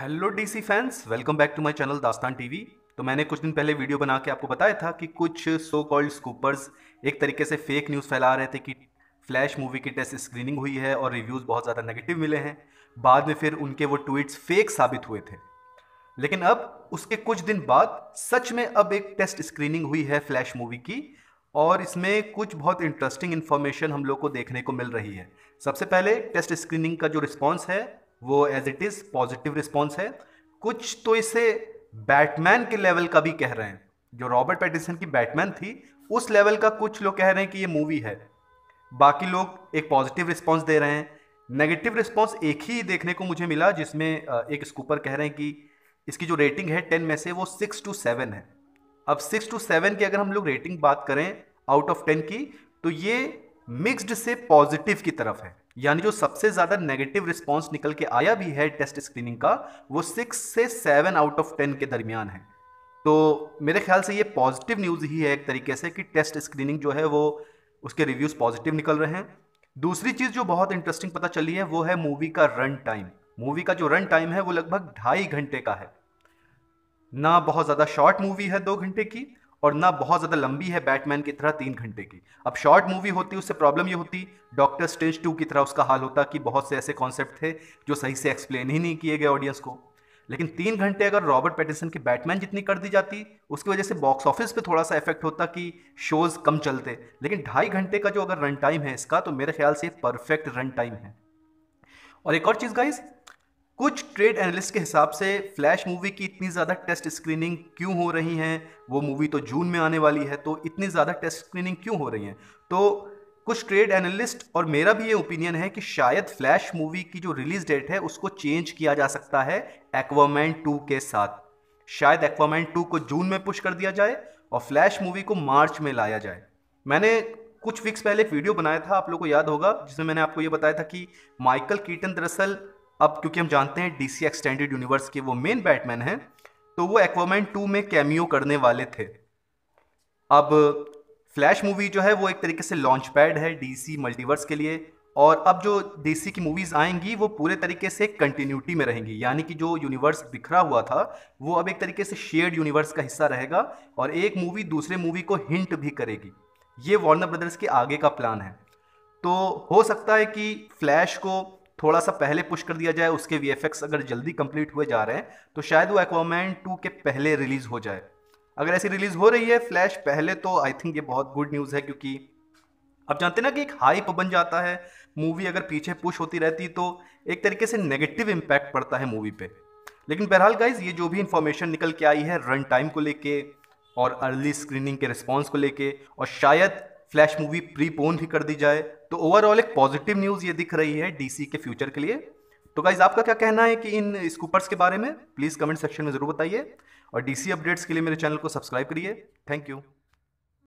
hello DC fans welcome back to my channel Dastan TV तो मैंने कुछ दिन पहले वीडियो बना के आपको बताया था कि कुछ सो कॉल्ड स्कूपर्स एक तरीके से फेक न्यूज़ फैला रहे थे कि फ्लैश मूवी की टेस्ट स्क्रीनिंग हुई है और रिव्यूज़ बहुत ज़्यादा नेगेटिव मिले हैं बाद में फिर उनके वो ट्वीट्स फेक साबित हुए थे लेकिन अब उसके कुछ दिन बाद सच में अब एक टेस्ट स्क्रीनिंग हुई है फ्लैश मूवी की और इसमें कुछ बहुत इंटरेस्टिंग इन्फॉर्मेशन हम लोग को देखने को मिल रही है सबसे पहले टेस्ट स्क्रीनिंग का जो रिस्पॉन्स है वो as it is positive response है कुछ तो इसे बैटमैन के लेवल का भी कह रहे हैं जो रॉबर्ट पैटिसन की बैटमैन थी उस लेवल का कुछ लोग कह रहे हैं कि ये मूवी है बाकी लोग एक पॉजिटिव रिस्पॉन्स दे रहे हैं नेगेटिव रिस्पॉन्स एक ही देखने को मुझे मिला जिसमें एक स्कूपर कह रहे हैं कि इसकी जो रेटिंग है टेन में से वो सिक्स टू सेवन है अब सिक्स टू सेवन की अगर हम लोग रेटिंग बात करें आउट ऑफ टेन की तो ये मिक्स्ड से पॉजिटिव की तरफ है यानी जो सबसे ज़्यादा नेगेटिव रिस्पॉन्स निकल के आया भी है टेस्ट स्क्रीनिंग का वो सिक्स से सेवन आउट ऑफ टेन के दरमियान है तो मेरे ख्याल से ये पॉजिटिव न्यूज़ ही है एक तरीके से कि टेस्ट स्क्रीनिंग जो है वो उसके रिव्यूज़ पॉजिटिव निकल रहे हैं दूसरी चीज़ जो बहुत इंटरेस्टिंग पता चली है वो है मूवी का रन टाइम मूवी का जो रन टाइम है वो लगभग ढाई घंटे का है ना बहुत ज़्यादा शॉर्ट मूवी है दो घंटे की और ना बहुत ज़्यादा लंबी है बैटमैन की तरह तीन घंटे की अब शॉर्ट मूवी होती उससे प्रॉब्लम ये होती डॉक्टर स्टेज टू की तरह उसका हाल होता कि बहुत से ऐसे कॉन्सेप्ट थे जो सही से एक्सप्लेन ही नहीं किए गए ऑडियंस को लेकिन तीन घंटे अगर रॉबर्ट पैटिसन की बैटमैन जितनी कर दी जाती उसकी वजह से बॉक्स ऑफिस पे थोड़ा सा इफेक्ट होता कि शोज़ कम चलते लेकिन ढाई घंटे का जो अगर रन टाइम है इसका तो मेरे ख्याल से परफेक्ट रन टाइम है और एक और चीज़ गाइज़ कुछ ट्रेड एनालिस्ट के हिसाब से फ्लैश मूवी की इतनी ज़्यादा टेस्ट स्क्रीनिंग क्यों हो रही हैं वो मूवी तो जून में आने वाली है तो इतनी ज़्यादा टेस्ट स्क्रीनिंग क्यों हो रही हैं तो कुछ ट्रेड एनालिस्ट और मेरा भी ये ओपिनियन है कि शायद फ्लैश मूवी की जो रिलीज डेट है उसको चेंज किया जा सकता है एक्वामैन टू के साथ शायद एक्वामैन टू को जून में पुश कर दिया जाए और फ्लैश मूवी को मार्च में लाया जाए मैंने कुछ वीक्स पहले एक वीडियो बनाया था आप लोग को याद होगा जिसमें मैंने आपको ये बताया था कि माइकल कीटन दरअसल अब क्योंकि हम जानते हैं डीसी एक्सटेंडेड यूनिवर्स के वो मेन बैटमैन हैं तो वो एक्वामैन टू में कैमियो करने वाले थे अब फ्लैश मूवी जो है वो एक तरीके से लॉन्च पैड है डीसी मल्टीवर्स के लिए और अब जो डीसी की मूवीज़ आएंगी वो पूरे तरीके से कंटिन्यूटी में रहेंगी यानी कि जो यूनिवर्स बिखरा हुआ था वो अब एक तरीके से शेयर्ड यूनिवर्स का हिस्सा रहेगा और एक मूवी दूसरे मूवी को हिंट भी करेगी ये वार्नर ब्रदर्स के आगे का प्लान है तो हो सकता है कि फ्लैश को थोड़ा सा पहले पुश कर दिया जाए उसके वी अगर जल्दी कंप्लीट हुए जा रहे हैं तो शायद वो एक्वामैन टू के पहले रिलीज हो जाए अगर ऐसी रिलीज हो रही है फ्लैश पहले तो आई थिंक ये बहुत गुड न्यूज़ है क्योंकि आप जानते ना कि एक हाइप बन जाता है मूवी अगर पीछे पुश होती रहती तो एक तरीके से नेगेटिव इम्पैक्ट पड़ता है मूवी पे लेकिन बहरहाल गाइज ये जो भी इंफॉर्मेशन निकल के आई है रन टाइम को लेके और अर्ली स्क्रीनिंग के रिस्पॉन्स को लेके और शायद फ्लैश मूवी प्री पोन भी कर दी जाए तो ओवरऑल एक पॉजिटिव न्यूज़ ये दिख रही है डीसी के फ्यूचर के लिए तो गाइज आपका क्या कहना है कि इन स्कूपर्स के बारे में प्लीज़ कमेंट सेक्शन में ज़रूर बताइए और डीसी अपडेट्स के लिए मेरे चैनल को सब्सक्राइब करिए थैंक यू